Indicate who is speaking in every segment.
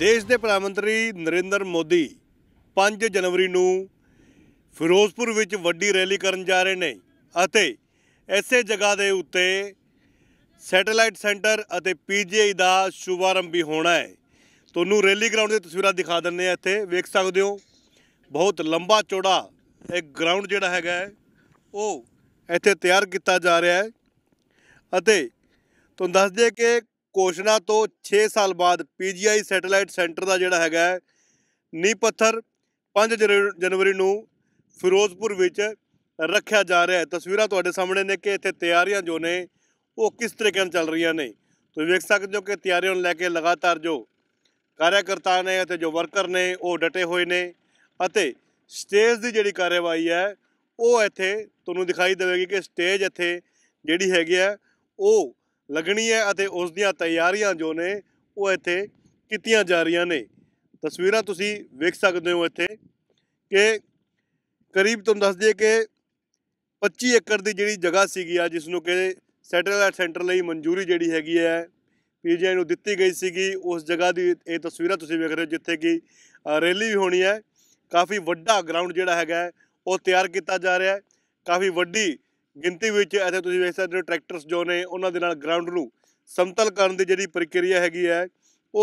Speaker 1: ਦੇਸ਼ ਦੇ ਪ੍ਰਧਾਨ ਮੰਤਰੀ ਨਰਿੰਦਰ ਮੋਦੀ 5 ਜਨਵਰੀ ਨੂੰ ਫਿਰੋਜ਼ਪੁਰ ਵਿੱਚ ਵੱਡੀ ਰੈਲੀ ਕਰਨ ਜਾ ਰਹੇ ਨੇ ਅਤੇ ਐਸੇ ਜਗ੍ਹਾ ਦੇ ਉੱਤੇ ਸੈਟੇਲਾਈਟ ਸੈਂਟਰ ਅਤੇ ਪੀਜੀਆਈ ਦਾ ਸ਼ੁਭਾਰੰਭ ਵੀ ਹੋਣਾ ਹੈ ਤੁਹਾਨੂੰ ਰੈਲੀ ਗਰਾਊਂਡ ਦੀਆਂ ਤਸਵੀਰਾਂ ਦਿਖਾ ਦਿੰਨੇ ਆ ਇੱਥੇ ਵੇਖ ਸਕਦੇ ਹੋ ਬਹੁਤ ਲੰਬਾ ਚੌੜਾ ਇੱਕ ਗਰਾਊਂਡ ਜਿਹੜਾ ਹੈਗਾ ਉਹ ਇੱਥੇ ਤਿਆਰ ਕੀਤਾ ਜਾ ਰਿਹਾ ਹੈ ਅਤੇ ਤੁਹਾਨੂੰ ਦੱਸ ਦਈਏ ਕਿ ਕੋਸ਼ਨਾ ਤੋਂ 6 ਸਾਲ ਬਾਅਦ ਪੀਜੀਆਈ ਸੈਟੇਲਾਈਟ ਸੈਂਟਰ ਦਾ ਜਿਹੜਾ ਹੈਗਾ ਨੀ ਪੱਥਰ 5 ਜਨਵਰੀ ਨੂੰ ਫਿਰੋਜ਼ਪੁਰ ਵਿੱਚ ਰੱਖਿਆ ਜਾ ਰਿਹਾ ਹੈ ਤਸਵੀਰਾਂ ਤੁਹਾਡੇ ਸਾਹਮਣੇ ਨੇ ਕਿ ਇੱਥੇ ਤਿਆਰੀਆਂ ਜੋ ਨੇ ਉਹ ਕਿਸ ਤਰੀਕੇ ਨਾਲ ਚੱਲ ਰਹੀਆਂ ਨੇ ਤੁਸੀਂ ਵੇਖ ਸਕਦੇ ਹੋ ਕਿ ਤਿਆਰੀਆਂ ਨੂੰ ਲੈ ਕੇ ਲਗਾਤਾਰ ਜੋ ਕਾਰਜਕਰਤਾ ਨੇ ਅਤੇ ਜੋ ਵਰਕਰ ਨੇ ਉਹ ਡਟੇ ਹੋਏ ਨੇ ਅਤੇ ਸਟੇਜ ਦੀ ਜਿਹੜੀ ਕਾਰਵਾਈ ਹੈ ਉਹ ਇੱਥੇ ਤੁਹਾਨੂੰ ਦਿਖਾਈ ਦੇਵੇਗੀ ਕਿ ਸਟੇਜ ਇੱਥੇ ਜਿਹੜੀ ਹੈਗੀ ਆ ਉਹ ਲੱਗਣੀ ਹੈ ਅਤੇ ਉਸ ਦੀਆਂ ਤਿਆਰੀਆਂ ਜੋ ਨੇ ਉਹ ਇੱਥੇ ਕੀਤੀਆਂ ਜਾ ਰਹੀਆਂ ਨੇ ਤਸਵੀਰਾਂ ਤੁਸੀਂ ਵੇਖ ਸਕਦੇ ਹੋ ਇੱਥੇ ਕਿ ਕਰੀਬ ਤੁਹਾਨੂੰ ਦੱਸ ਦਈਏ ਕਿ 25 ਏਕੜ ਦੀ ਜਿਹੜੀ ਜਗ੍ਹਾ ਸੀਗੀ ਆ ਜਿਸ ਨੂੰ ਕਿ ਸੈਟੇਲਾਈਟ ਸੈਂਟਰ ਲਈ ਮਨਜ਼ੂਰੀ ਜਿਹੜੀ ਹੈਗੀ ਹੈ ਪੀਜੀਆਈ ਨੂੰ ਦਿੱਤੀ ਗਈ ਸੀਗੀ ਉਸ ਜਗ੍ਹਾ ਦੀ ਇਹ ਤਸਵੀਰਾਂ ਤੁਸੀਂ ਵੇਖ ਰਹੇ ਹੋ ਜਿੱਥੇ ਕਿ ਰੈਲੀ ਵੀ ਹੋਣੀ ਹੈ ਕਾਫੀ ਵੱਡਾ ਗਰਾਊਂਡ ਜਿਹੜਾ ਹੈਗਾ ਉਹ ਤਿਆਰ ਕੀਤਾ ਜਾ ਰਿਹਾ ਹੈ ਕਾਫੀ ਵੱਡੀ ਗਿਣਤੀ ਵਿੱਚ ਇੱਥੇ ਤੁਸੀਂ ਵੇਖ ਸਕਦੇ ਹੋ ਟਰੈਕਟਰਸ ਜੋ ਨੇ ਉਹਨਾਂ ਦੇ ਨਾਲ ਗਰਾਊਂਡ ਨੂੰ ਸਮਤਲ ਕਰਨ ਦੀ ਜਿਹੜੀ ਪ੍ਰਕਿਰਿਆ ਹੈਗੀ ਹੈ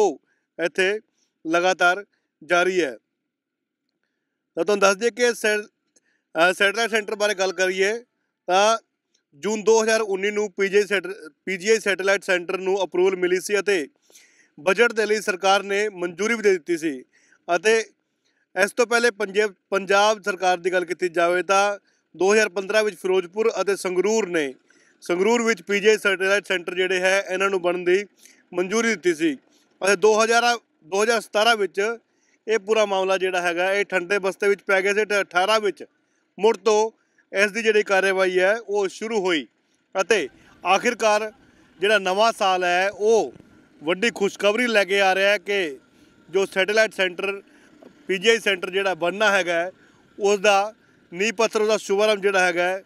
Speaker 1: ਉਹ ਇੱਥੇ ਲਗਾਤਾਰ ਜਾਰੀ ਹੈ ਤਾਂ ਤੁਹਾਨੂੰ ਦੱਸ ਦਈਏ ਕਿ ਸੈਟਲਾਈਟ ਸੈਂਟਰ ਬਾਰੇ ਗੱਲ ਕਰੀਏ ਤਾਂ ਜੂਨ 2019 ਨੂੰ ਪੀਜੀਆਈ ਸੈਟ ਪੀਜੀਆਈ ਸੈਟਲਾਈਟ ਸੈਂਟਰ ਨੂੰ ਅਪਰੂਵਲ ਮਿਲੀ ਸੀ ਅਤੇ ਬਜਟ ਦੇ ਲਈ ਸਰਕਾਰ ਨੇ ਮਨਜ਼ੂਰੀ ਵੀ ਦੇ ਦਿੱਤੀ ਸੀ ਅਤੇ ਇਸ ਤੋਂ ਪਹਿਲੇ ਪੰਜਾਬ ਸਰਕਾਰ ਦੀ ਗੱਲ ਕੀਤੀ ਜਾਵੇ ਤਾਂ 2015 ਵਿੱਚ ਫਿਰੋਜ਼ਪੁਰ ਅਤੇ ਸੰਗਰੂਰ ਨੇ ਸੰਗਰੂਰ ਵਿੱਚ ਪੀਜੀ ਸੈਟੇਲਾਈਟ ਸੈਂਟਰ ਜਿਹੜੇ ਹੈ ਇਹਨਾਂ ਨੂੰ ਬਣਨ ਦੀ ਮਨਜ਼ੂਰੀ ਦਿੱਤੀ ਸੀ ਅਤੇ 2000 2017 ਵਿੱਚ ਇਹ ਪੂਰਾ ਮਾਮਲਾ ਜਿਹੜਾ ਹੈਗਾ ਇਹ ਠੰਡੇ ਬਸਤੇ ਵਿੱਚ ਪੈ ਗਿਆ ਸੀ 18 ਵਿੱਚ ਮੁੜ ਤੋਂ ਇਸ ਦੀ ਜਿਹੜੀ ਕਾਰਵਾਈ ਹੈ ਉਹ ਸ਼ੁਰੂ ਹੋਈ ਅਤੇ ਆਖਿਰਕਾਰ ਜਿਹੜਾ ਨਵਾਂ ਸਾਲ ਹੈ ਉਹ ਵੱਡੀ ਖੁਸ਼ਖਬਰੀ ਲੈ ਕੇ ਆ ਰਿਹਾ ਹੈ ਕਿ ਜੋ ਸੈਟੇਲਾਈਟ ਸੈਂਟਰ ਪੀਜੀਆਈ ਸੈਂਟਰ ਜਿਹੜਾ ਬਣਨਾ ਹੈਗਾ ਉਸ ਦਾ ਨੀ ਪੱਤਰ ਦਾ ਸ਼ੁਭਾਰੰਭ ਜਿਹੜਾ ਹੈਗਾ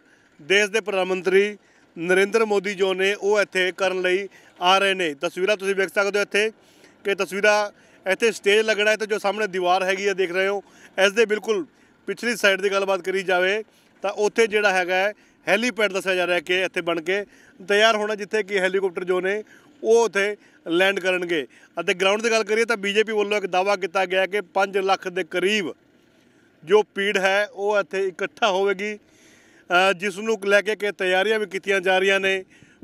Speaker 1: ਦੇਸ਼ ਦੇ ਪ੍ਰਧਾਨ ਮੰਤਰੀ ਨਰਿੰਦਰ ਮੋਦੀ ਜੋ ਨੇ ਉਹ ਇੱਥੇ ਕਰਨ ਲਈ ਆ ਰਹੇ ਨੇ ਤਸਵੀਰਾਂ ਤੁਸੀਂ ਵੇਖ ਸਕਦੇ ਹੋ ਇੱਥੇ ਕਿ ਤਸਵੀਰਾਂ ਇੱਥੇ ਸਟੇਜ ਲੱਗਣਾ ਹੈ ਤੇ ਜੋ ਸਾਹਮਣੇ ਦੀਵਾਰ ਹੈਗੀ ਹੈ ਦੇਖ ਰਹੇ ਹੋ ਇਸ ਦੇ ਬਿਲਕੁਲ ਪਿਛਲੀ ਸਾਈਡ ਦੀ ਗੱਲਬਾਤ ਕਰੀ ਜਾਵੇ ਤਾਂ ਉੱਥੇ ਜਿਹੜਾ ਹੈਗਾ ਹੈਲੀਪੈਡ ਦੱਸਿਆ ਜਾ ਰਿਹਾ ਕਿ ਇੱਥੇ ਬਣ ਕੇ ਤਿਆਰ ਹੋਣਾ ਜਿੱਥੇ ਕਿ ਹੈਲੀਕਾਪਟਰ ਜੋ ਨੇ ਉਹ ਉੱਥੇ ਲੈਂਡ ਕਰਨਗੇ ਅਤੇ ਗਰਾਊਂਡ ਦੀ ਗੱਲ ਕਰੀਏ ਤਾਂ ਬੀਜੇਪੀ ਵੱਲੋਂ ਇੱਕ ਦਾਵਾ ਕੀਤਾ ਗਿਆ ਕਿ 5 ਲੱਖ ਦੇ ਕਰੀਬ ਜੋ ਪੀੜ ਹੈ ਉਹ ਇੱਥੇ ਇਕੱਠਾ ਹੋਵੇਗੀ ਜਿਸ ਨੂੰ ਲੈ ਕੇ ਕੇ ਤਿਆਰੀਆਂ ਵੀ ਕੀਤੀਆਂ ਜਾ ਰਹੀਆਂ ਨੇ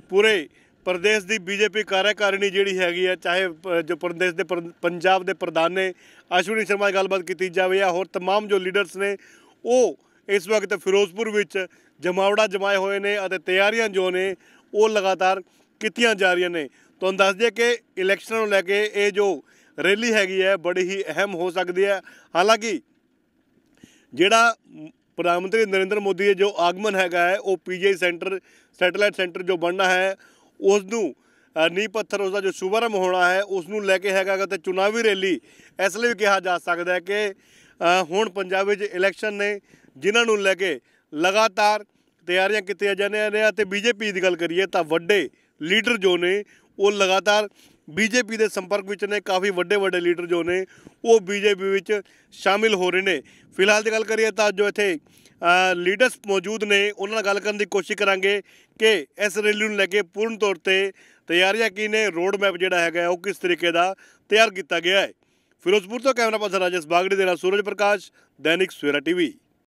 Speaker 1: ਪੂਰੇ ਪ੍ਰਦੇਸ਼ ਦੀ ਬੀਜੇਪੀ ਕਾਰਜਕਾਰਨੀ ਜਿਹੜੀ ਹੈਗੀ ਹੈ ਚਾਹੇ ਜੋ ਪ੍ਰਦੇਸ਼ ਦੇ ਪੰਜਾਬ ਦੇ ਪ੍ਰਧਾਨ ਨੇ ਅਸ਼ਵਨੀ ਸ਼ਰਮਾ ਗੱਲਬਾਤ ਕੀਤੀ ਜਾਵੇ ਜਾਂ ਹੋਰ तमाम ਜੋ ਲੀਡਰਸ ਨੇ ਉਹ ਇਸ ਵਕਤ ਫਿਰੋਜ਼ਪੁਰ ਵਿੱਚ ਜਮਾਵੜਾ ਜਮਾਏ ਹੋਏ ਨੇ ਅਤੇ ਤਿਆਰੀਆਂ ਜੋ ਨੇ ਉਹ ਲਗਾਤਾਰ ਕੀਤੀਆਂ ਜਾ ਰਹੀਆਂ ਨੇ ਤੁਹਾਨੂੰ ਦੱਸ ਦਈਏ ਕਿ ਇਲੈਕਸ਼ਨ ਨੂੰ ਲੈ ਕੇ ਇਹ ਜੋ ਰੈਲੀ ਹੈਗੀ ਹੈ ਬੜੀ ਹੀ ਅਹਿਮ ਹੋ ਸਕਦੀ ਹੈ ਹਾਲਾਂਕਿ ਜਿਹੜਾ ਪ੍ਰਧਾਨ ਮੰਤਰੀ ਨਰਿੰਦਰ ਮੋਦੀ ਦੇ ਜੋ ਆਗਮਨ ਹੈਗਾ ਹੈ ਉਹ ਪੀਜੀਆਈ ਸੈਂਟਰ ਸੈਟੇਲਾਈਟ ਸੈਂਟਰ ਜੋ ਬਣਨਾ ਹੈ ਉਸ ਨੂੰ ਨੀ ਪੱਥਰ ਉਸ ਦਾ ਜੋ ਸ਼ੁਭਰਮ ਹੋਣਾ ਹੈ ਉਸ ਨੂੰ ਲੈ ਕੇ ਹੈਗਾ ਤੇ ਚੁਣਾਵੀ ਰੈਲੀ ਇਸ ਲਈ ਵੀ ਕਿਹਾ ਜਾ ਸਕਦਾ ਹੈ ਕਿ ਹੁਣ ਪੰਜਾਬ ਵਿੱਚ ਇਲੈਕਸ਼ਨ ਨੇ ਜਿਨ੍ਹਾਂ ਨੂੰ ਲੈ ਕੇ ਲਗਾਤਾਰ ਤਿਆਰੀਆਂ ਕੀਤੀਆਂ ਜਾਂਦੀਆਂ ਨੇ ਤੇ ਬੀਜੇਪੀ ਦੀ ਗੱਲ ਕਰੀਏ ਤਾਂ ਵੱਡੇ ਲੀਡਰ ਜੋ ਨੇ ਉਹ ਲਗਾਤਾਰ ਬੀਜੇਪੀ ਦੇ ਸੰਪਰਕ ਵਿੱਚ ਨੇ ਕਾਫੀ ਵੱਡੇ ਵੱਡੇ ਲੀਡਰ ਜੋ ਨੇ ਉਹ ਬੀਜੇਪੀ ਵਿੱਚ ਸ਼ਾਮਿਲ ਹੋ ਰਹੇ ਨੇ ਫਿਲਹਾਲ ਦੀ ਗੱਲ ਕਰੀਏ ਤਾਂ ਜੋ ਇੱਥੇ ਲੀਡਰਸ ਮੌਜੂਦ ਨੇ ਉਹਨਾਂ ਨਾਲ ਗੱਲ ਕਰਨ ਦੀ ਕੋਸ਼ਿਸ਼ ਕਰਾਂਗੇ ਕਿ ਇਸ ਰੈਲੀ ਨੂੰ ਲੈ ਕੇ ਪੂਰਨ ਤੌਰ ਤੇ ਤਿਆਰੀਆਂ ਕੀ ਨੇ ਰੋਡ ਮੈਪ ਜਿਹੜਾ ਹੈਗਾ ਉਹ ਕਿਸ ਤਰੀਕੇ ਦਾ ਤਿਆਰ ਕੀਤਾ ਗਿਆ ਹੈ ਫਿਰੋਜ਼ਪੁਰ ਤੋਂ ਕੈਮਰਾ ਪਰਸਨ ਰਾਜੇਸ਼ ਬਾਗੜੀ ਦੇ ਨਾਲ Suraj Prakash Dainik Savera TV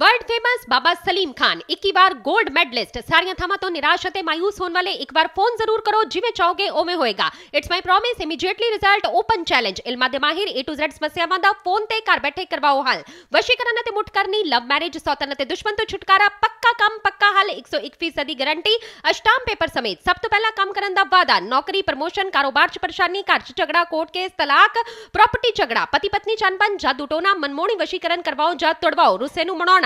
Speaker 2: world world famous Baba Salim Khan बार गोल्ड मेडलिस्ट सारिया थामा तो निराश होते मायूस होने वाले एक बार फोन जरूर करो जिमे चाहोगे ओमे होएगा it's my promise immediately result open challenge इल्मा दे माहिर ए टू जेड ઝેડ સમસ્યામાં ફોન તે ઘર બેઠે કરવાઓ હાલ વશીકરણ તે મુઠકરની લવ મેરેજ સૌતન તે દુશ્મન તો છુટકારા પક્કા કામ પક્કા હાલ 101% दी गारंटी अष्टाम पेपर समेत सब तो पहला काम करन दा वादा नौकरी प्रमोशन कारोबार च परेशानी घर च झगड़ा कोर्ट केस तलाक प्रॉपर्टी झगड़ा पति पत्नी चनपन जादू टोना मनमोणी वशीकरण करवाओ जा तोड़वाओ रुसे नु मनाओ